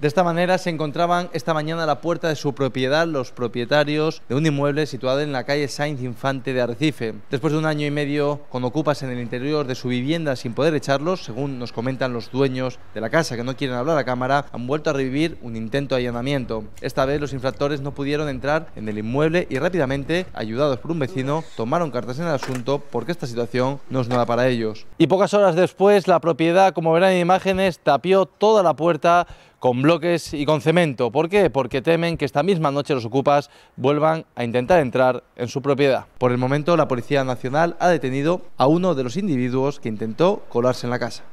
De esta manera se encontraban esta mañana a la puerta de su propiedad los propietarios de un inmueble situado en la calle Sainz Infante de Arrecife. Después de un año y medio con ocupas en el interior de su vivienda sin poder echarlos, según nos comentan los dueños de la casa que no quieren hablar a cámara, han vuelto a revivir un intento de allanamiento. Esta vez los infractores no pudieron entrar en el inmueble y rápidamente, ayudados por un vecino, tomaron cartas en el asunto porque esta situación no es nada para ellos. Y pocas horas después, la propiedad, como verán en imágenes, tapió toda la puerta con bloques y con cemento. ¿Por qué? Porque temen que esta misma noche los ocupas vuelvan a intentar entrar en su propiedad. Por el momento, la Policía Nacional ha detenido a uno de los individuos que intentó colarse en la casa.